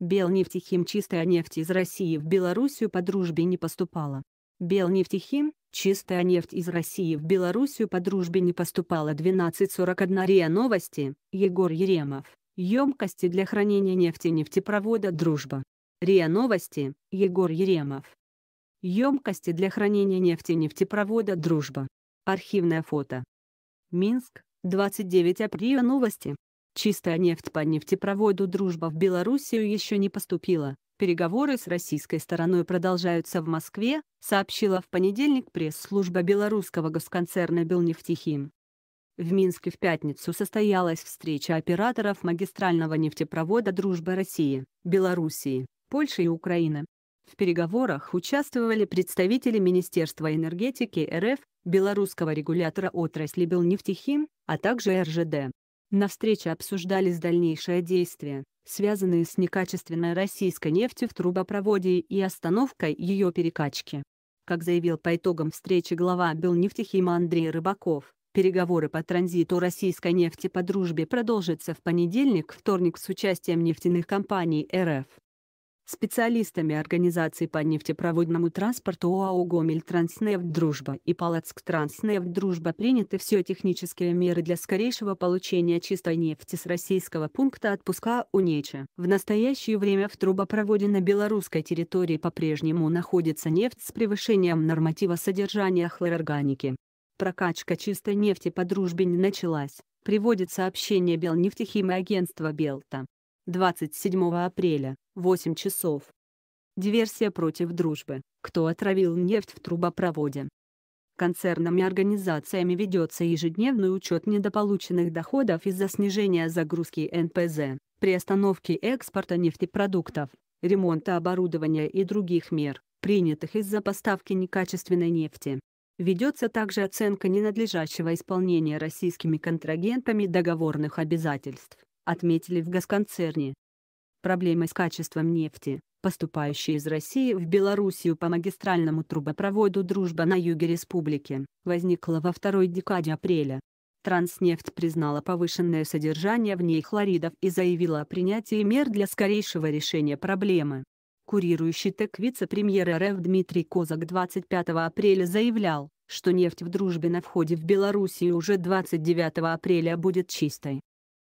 Белнефтехим чистая нефть из России в Белоруссию по дружбе не поступала. Белнефтехим чистая нефть из России в Белоруссию по дружбе не поступала 12.41 РИА Новости, Егор Еремов, емкости для хранения нефти нефтепровода «Дружба». РИА Новости, Егор Еремов. Емкости для хранения нефти нефтепровода «Дружба». Архивное фото. Минск, 29 апреля новости. Чистая нефть по нефтепроводу «Дружба» в Белоруссию еще не поступила. Переговоры с российской стороной продолжаются в Москве, сообщила в понедельник пресс-служба белорусского госконцерна «Белнефтехим». В Минске в пятницу состоялась встреча операторов магистрального нефтепровода «Дружба России», Белоруссии, Польши и Украины. В переговорах участвовали представители Министерства энергетики РФ, белорусского регулятора отрасли «Белнефтехим», а также РЖД. На встрече обсуждались дальнейшие действия, связанные с некачественной российской нефтью в трубопроводе и остановкой ее перекачки. Как заявил по итогам встречи глава Белнефтехима Андрей Рыбаков, переговоры по транзиту российской нефти по дружбе продолжатся в понедельник-вторник с участием нефтяных компаний РФ специалистами организации по нефтепроводному транспорту ОАО «Гомель Транснефть Дружба» и «Палацк Транснефт Дружба» приняты все технические меры для скорейшего получения чистой нефти с российского пункта отпуска УНЕЧА. В настоящее время в трубопроводе на белорусской территории по-прежнему находится нефть с превышением норматива содержания хлорорганики. Прокачка чистой нефти по дружбе не началась, приводит сообщение агентства Белта. 27 апреля 8 часов. Диверсия против дружбы. Кто отравил нефть в трубопроводе? Концернами и организациями ведется ежедневный учет недополученных доходов из-за снижения загрузки НПЗ, приостановки экспорта нефтепродуктов, ремонта оборудования и других мер, принятых из-за поставки некачественной нефти. Ведется также оценка ненадлежащего исполнения российскими контрагентами договорных обязательств, отметили в газконцерне проблемой с качеством нефти, поступающей из России в Белоруссию по магистральному трубопроводу «Дружба» на юге республики, возникла во второй декаде апреля. Транснефть признала повышенное содержание в ней хлоридов и заявила о принятии мер для скорейшего решения проблемы. Курирующий ТЭК вице-премьер РФ Дмитрий Козак 25 апреля заявлял, что нефть в дружбе на входе в Белоруссию уже 29 апреля будет чистой.